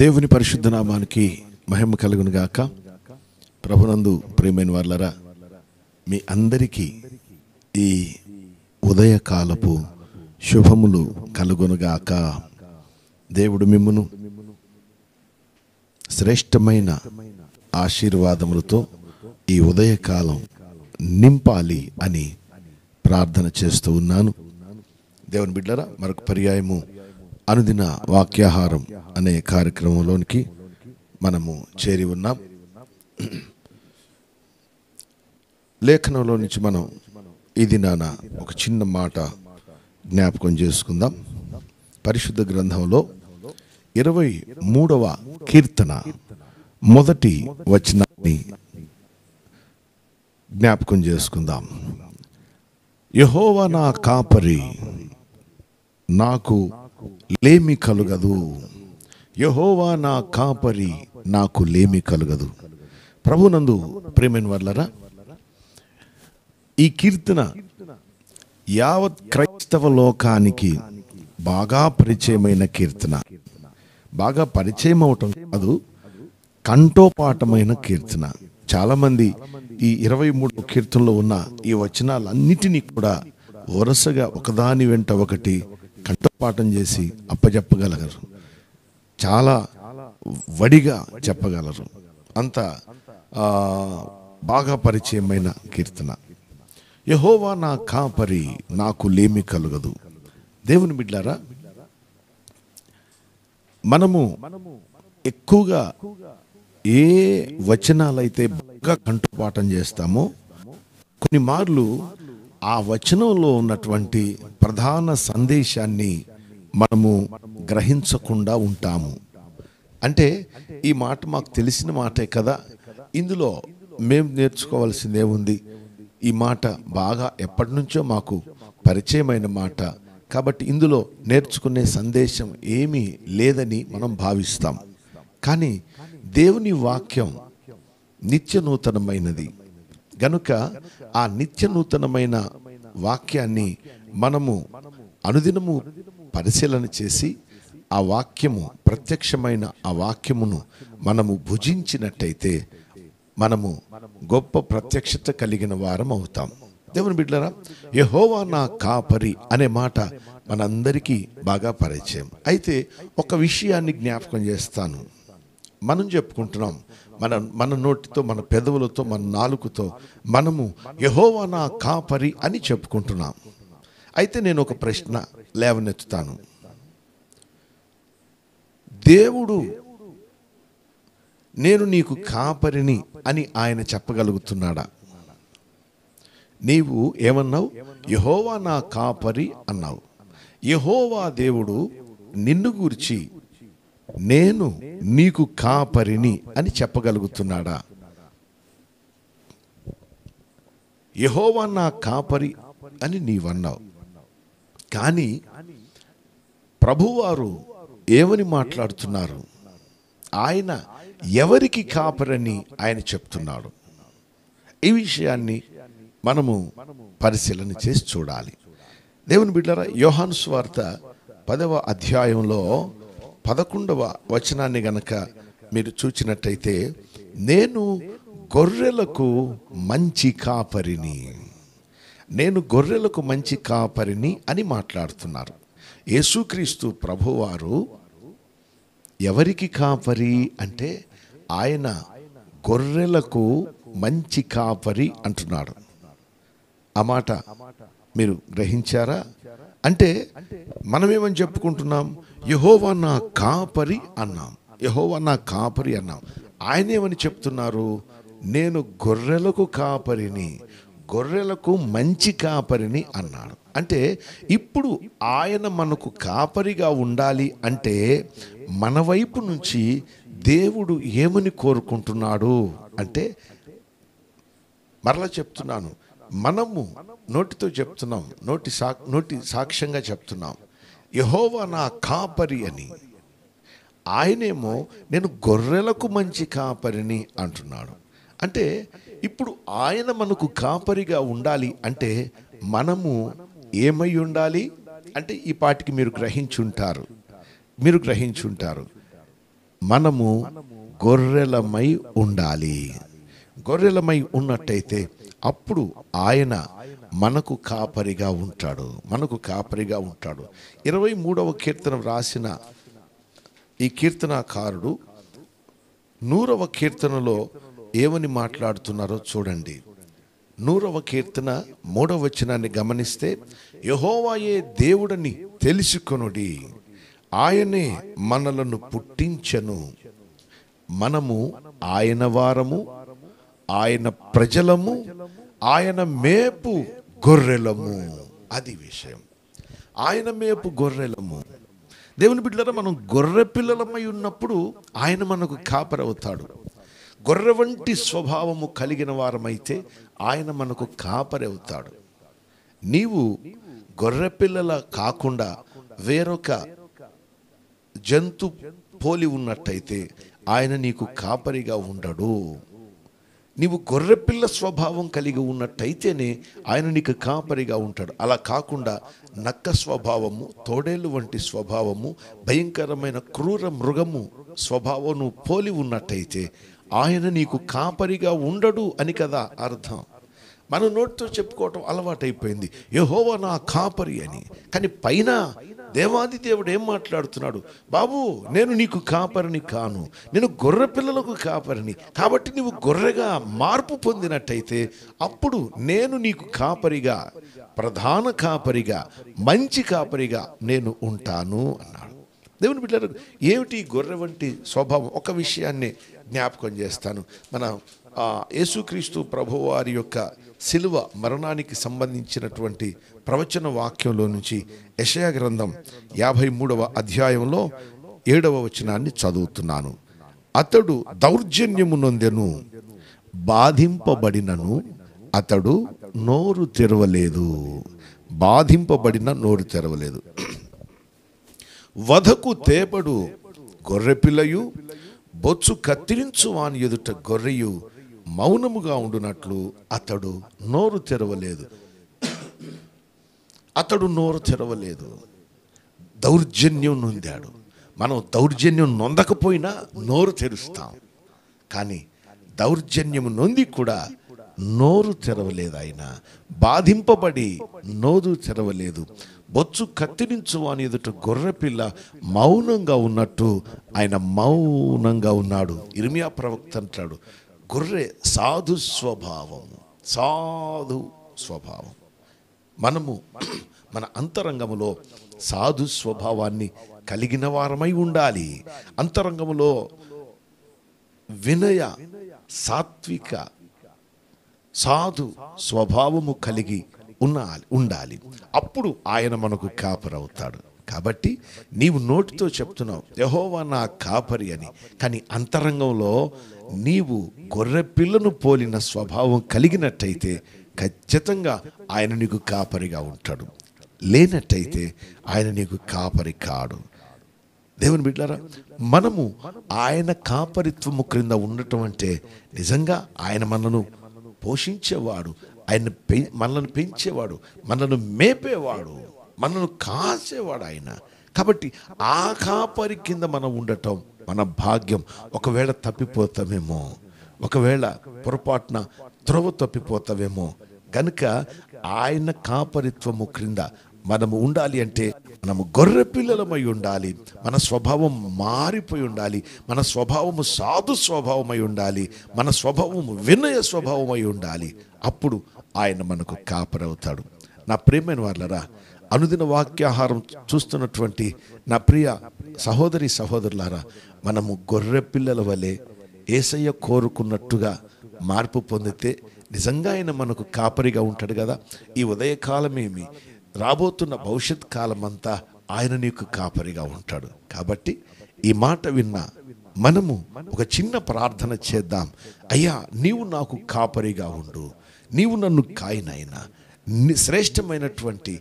దేవుని పరిశుద్ధ నామానికి మహిమ కలుగును గాక ప్రభునందు ప్రేమైన వాళ్ళరా మీ అందరికీ ఈ ఉదయకాలపు శుభములు కలుగునుగాక దేవుడు మిమ్మును శ్రేష్టమైన ఆశీర్వాదములతో ఈ ఉదయకాలం నింపాలి అని ప్రార్థన చేస్తూ ఉన్నాను దేవుని బిడ్డరా మరొక పర్యాయము అనుదిన వాక్యాహారం అనే కార్యక్రమంలోనికి మనము చేరి ఉన్నాం లేఖనంలో నుంచి మనం ఇది నాన్న ఒక చిన్న మాట జ్ఞాపకం చేసుకుందాం పరిశుద్ధ గ్రంథంలో ఇరవై మూడవ కీర్తన మొదటి వచనాన్ని జ్ఞాపకం చేసుకుందాం యహోవ నా కాపరి నాకు లేమి కలుగదు యహోవా నా కాపరి నాకు లేమి కలుగదు ప్రభునందు ప్రేమిన్ వర్లరా ఈ కీర్తన యావత్ క్రైస్తవ లోకానికి బాగా పరిచయమైన కీర్తన బాగా పరిచయం అవటం కాదు కంఠోపాఠమైన కీర్తన చాలామంది ఈ ఇరవై మూడు కీర్తనలో ఉన్న ఈ వచనాలన్నిటినీ కూడా వరుసగా ఒకదాని వెంట ఒకటి కంఠపాఠం చేసి అప్పచెప్పగలగరు చాలా వడిగా చెప్పగలరు అంత బాగా పరిచయమైన కీర్తన యహోవా నా కాపరి నాకు లేమి కలగదు దేవుని బిడ్డారా మనము ఎక్కువగా ఏ వచనాలైతే బాగా కంటుపాఠం చేస్తామో కొన్ని మార్లు ఆ వచనంలో ఉన్నటువంటి ప్రధాన సందేశాన్ని మనము గ్రహించకుండా ఉంటాము అంటే ఈ మాట మాకు తెలిసిన మాటే కదా ఇందులో మేము ఉంది ఈ మాట బాగా ఎప్పటి నుంచో మాకు పరిచయమైన మాట కాబట్టి ఇందులో నేర్చుకునే సందేశం ఏమీ లేదని మనం భావిస్తాం కానీ దేవుని వాక్యం నిత్య నూతనమైనది గనుక ఆ నిత్య నూతనమైన వాక్యాన్ని మనము అనుదినము పరిశీలన చేసి ఆ వాక్యము ప్రత్యక్షమైన ఆ వాక్యమును మనము భుజించినట్టయితే మనము గొప్ప ప్రత్యక్షత కలిగిన వారం అవుతాం దేవుని బిడ్డరా యహోవా నా కాపరి అనే మాట మనందరికీ బాగా పరిచయం అయితే ఒక విషయాన్ని జ్ఞాపకం చేస్తాను మనం చెప్పుకుంటున్నాం మన మన నోటితో మన పెదవులతో మన నాలుకతో మనము యహోవా నా కాపరి అని చెప్పుకుంటున్నాం అయితే నేను ఒక ప్రశ్న లేవనెత్తుతాను దేవుడు నేను నీకు కాపరిని అని ఆయన చెప్పగలుగుతున్నాడా నీవు ఏమన్నావు యహోవా నా కాపరి అన్నావు యహోవా దేవుడు నిన్ను గూర్చి నేను నీకు కాపరిని అని చెప్పగలుగుతున్నాడా యహోవా నా కాపరి అని నీవన్నావు కానీ ప్రభువారు ఏమని మాట్లాడుతున్నారు ఆయన ఎవరికి కాపరని ఆయన చెప్తున్నాడు ఈ విషయాన్ని మనము పరిశీలన చేసి చూడాలి దేవుని బిడ్డరా యోహాను స్వార్త పదవ అధ్యాయంలో పదకొండవ వచనాన్ని గనక మీరు చూచినట్టయితే నేను గొర్రెలకు మంచి కాపరిని నేను గొర్రెలకు మంచి కాపరిని అని మాట్లాడుతున్నారు యేసుక్రీస్తు ప్రభువారు ఎవరికి కాపరి అంటే ఆయన గొర్రెలకు మంచి కాపరి అంటున్నాడు ఆ మాట మీరు గ్రహించారా అంటే మనమేమని చెప్పుకుంటున్నాం యహోవా నా కాపరి అన్నాం యహోవా నా కాపరి అన్నాం ఆయనేమని చెప్తున్నారు నేను గొర్రెలకు కాపరిని గొర్రెలకు మంచి కాపరిని అన్నాడు అంటే ఇప్పుడు ఆయన మనకు కాపరిగా ఉండాలి అంటే మన వైపు నుంచి దేవుడు ఏమని కోరుకుంటున్నాడు అంటే మరలా చెప్తున్నాను మనము నోటితో చెప్తున్నాం నోటి సా నోటి సాక్ష్యంగా చెప్తున్నాం యహోవా నా కాపరి అని ఆయనేమో నేను గొర్రెలకు మంచి కాపరిని అంటున్నాడు అంటే ఇప్పుడు ఆయన మనకు కాపరిగా ఉండాలి అంటే మనము ఏమై ఉండాలి అంటే ఈ పాటికి మీరు గ్రహించుంటారు మీరు గ్రహించుంటారు మనము గొర్రెలమై ఉండాలి గొర్రెలమై ఉన్నట్టయితే అప్పుడు ఆయన మనకు కాపరిగా ఉంటాడు మనకు కాపరిగా ఉంటాడు ఇరవై మూడవ కీర్తన రాసిన ఈ కీర్తనాకారుడు నూరవ కీర్తనలో ఏమని మాట్లాడుతున్నారో చూడండి నూరవ కీర్తన మూడవ వచనాన్ని గమనిస్తే యహోవాయే దేవుడని తెలుసుకొనుడి ఆయనే మనలను పుట్టించను మనము ఆయన వారము ఆయన ప్రజలము ఆయన మేపు గొర్రెలము అది విషయం ఆయన మేపు గొర్రెలము దేవుని బిడ్డలారా మనం గొర్రె పిల్లలమై ఉన్నప్పుడు ఆయన మనకు కాపరవుతాడు గొర్రె వంటి స్వభావము కలిగిన వారమైతే ఆయన మనకు కాపరవుతాడు నీవు గొర్రె పిల్లల కాకుండా వేరొక జంతు పోలి ఉన్నట్టయితే ఆయన నీకు కాపరిగా ఉండడు నీవు గొర్రెపిల్ల స్వభావం కలిగి ఉన్నట్టయితేనే ఆయన నీకు కాపరిగా ఉంటాడు అలా కాకుండా నక్క స్వభావము తోడేలు వంటి స్వభావము భయంకరమైన క్రూర మృగము స్వభావము పోలి ఉన్నట్టయితే ఆయన నీకు కాపరిగా ఉండడు అని కదా అర్థం మన నోటితో చెప్పుకోవటం అలవాటైపోయింది యహోవ నా కాపరి అని కానీ పైన దేవాది దేవుడు ఏం మాట్లాడుతున్నాడు బాబు నేను నీకు కాపరిని కాను నేను గొర్రె పిల్లలకు కాపరిని కాబట్టి నువ్వు గొర్రెగా మార్పు పొందినట్టయితే అప్పుడు నేను నీకు కాపరిగా ప్రధాన కాపరిగా మంచి కాపరిగా నేను ఉంటాను అన్నాడు దేవుని బిడ్డలకు ఏమిటి గొర్రె వంటి స్వభావం ఒక విషయాన్ని జ్ఞాపకం చేస్తాను మన యేసుక్రీస్తు ప్రభువారి యొక్క శిలువ మరణానికి సంబంధించినటువంటి ప్రవచన వాక్యంలో నుంచి యషయా గ్రంథం యాభై మూడవ అధ్యాయంలో ఏడవ వచనాన్ని చదువుతున్నాను అతడు దౌర్జన్యము నొందెను బాధింపబడినను అతడు నోరు తెరవలేదు బాధింపబడిన నోరు తెరవలేదు వధకు తేపడు గొర్రెపిల్లయు బొచ్చు కత్తిరించు వాని ఎదుట గొర్రెయు మౌనముగా ఉండునట్లు అతడు నోరు తెరవలేదు అతడు నోరు తెరవలేదు దౌర్జన్యం నొందాడు మనం దౌర్జన్యం నొందకపోయినా నోరు తెరుస్తాం కానీ దౌర్జన్యము నొంది కూడా నోరు తెరవలేదు ఆయన బాధింపబడి నోరు తెరవలేదు బొచ్చు కత్తిరించు అని ఎదుట గొర్రెపిల్ల మౌనంగా ఉన్నట్టు ఆయన మౌనంగా ఉన్నాడు ఇర్మియా ప్రవక్త అంటాడు గొర్రె సాధు స్వభావము సాధు స్వభావం మనము మన అంతరంగములో సాధు స్వభావాన్ని కలిగిన వారమై ఉండాలి అంతరంగములో వినయ సాత్విక సాధు స్వభావము కలిగి ఉండాలి ఉండాలి అప్పుడు ఆయన మనకు కాపరవుతాడు కాబట్టి నీవు నోటితో చెప్తున్నావు యహోవా నా కాపరి అని కానీ అంతరంగంలో నీవు గొర్రె పిల్లను పోలిన స్వభావం కలిగినట్టయితే ఖచ్చితంగా ఆయన నీకు కాపరిగా ఉంటాడు లేనట్టయితే ఆయన నీకు కాపరి కాడు దేవుని బిడ్డారా మనము ఆయన కాపరిత్వము క్రింద ఉండటం అంటే నిజంగా ఆయన మనను పోషించేవాడు ఆయన పె మనల్ని పెంచేవాడు మనల్ని మేపేవాడు మనను కాసేవాడు ఆయన కాబట్టి ఆ కాపరి కింద మనం ఉండటం మన భాగ్యం ఒకవేళ తప్పిపోతామేమో ఒకవేళ పొరపాటున త్రవ తప్పిపోతామేమో గనుక ఆయన కాపరిత్వము క్రింద మనము ఉండాలి అంటే మనము గొర్రె పిల్లలమై ఉండాలి మన స్వభావం మారిపోయి ఉండాలి మన స్వభావము సాధు స్వభావమై ఉండాలి మన స్వభావము వినయ స్వభావమై ఉండాలి అప్పుడు ఆయన మనకు కాపరవుతాడు నా ప్రేమైన వాళ్ళరా అనుదిన వాక్యాహారం చూస్తున్నటువంటి నా ప్రియ సహోదరి సహోదరులారా మనము గొర్రె పిల్లల వలె ఏసయ్య కోరుకున్నట్టుగా మార్పు పొందితే నిజంగా ఆయన మనకు కాపరిగా ఉంటాడు కదా ఈ ఉదయకాలమేమి రాబోతున్న భవిష్యత్ కాలం అంతా ఆయన నీకు కాపరిగా ఉంటాడు కాబట్టి ఈ మాట విన్న మనము ఒక చిన్న ప్రార్థన చేద్దాం అయ్యా నీవు నాకు కాపరిగా ఉండు నీవు నన్ను కాయినైనా శ్రేష్టమైనటువంటి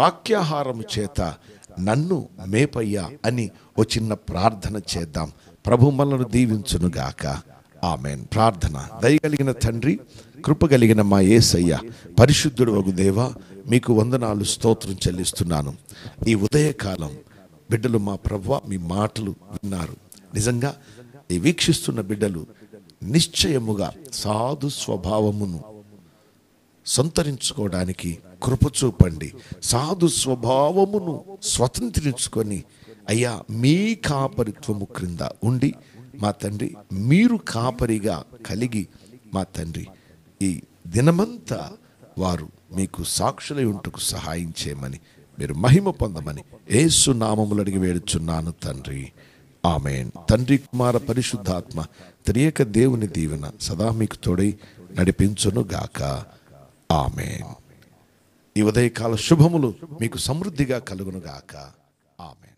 వాక్యాహారము చేత నన్ను మేపయ్యా అని ఓ చిన్న ప్రార్థన చేద్దాం ప్రభు మనను దీవించునుగాక ఆమెన్ ప్రార్థన దయగలిగిన తండ్రి కృపగలిగిన మా ఏసయ్య పరిశుద్ధుడు ఒక దేవ మీకు వందనాలు స్తోత్రం చెల్లిస్తున్నాను ఈ ఉదయకాలం బిడ్డలు మా ప్రభు మీ మాటలు విన్నారు నిజంగా ఈ వీక్షిస్తున్న బిడ్డలు నిశ్చయముగా సాధు స్వభావమును సంతరించుకోవడానికి కృప చూపండి సాధు స్వభావమును స్వతంత్రించుకొని అయ్యా మీ కాపరిత్వము క్రింద ఉండి మా తండ్రి మీరు కాపరిగా కలిగి మా తండ్రి ఈ దినమంతా వారు మీకు సాక్షులై ఉంటుకు సహాయం చేయమని మీరు మహిమ పొందమని ఏసు నామములు అడిగి వేడుచున్నాను తండ్రి ఆమెన్ తండ్రి కుమార పరిశుద్ధాత్మ త్రియక దేవుని దీవెన సదా మీకు తోడై నడిపించును గాక ఆమె ఈ ఉదయకాల శుభములు మీకు సమృద్ధిగా కలుగునుగాక ఆమె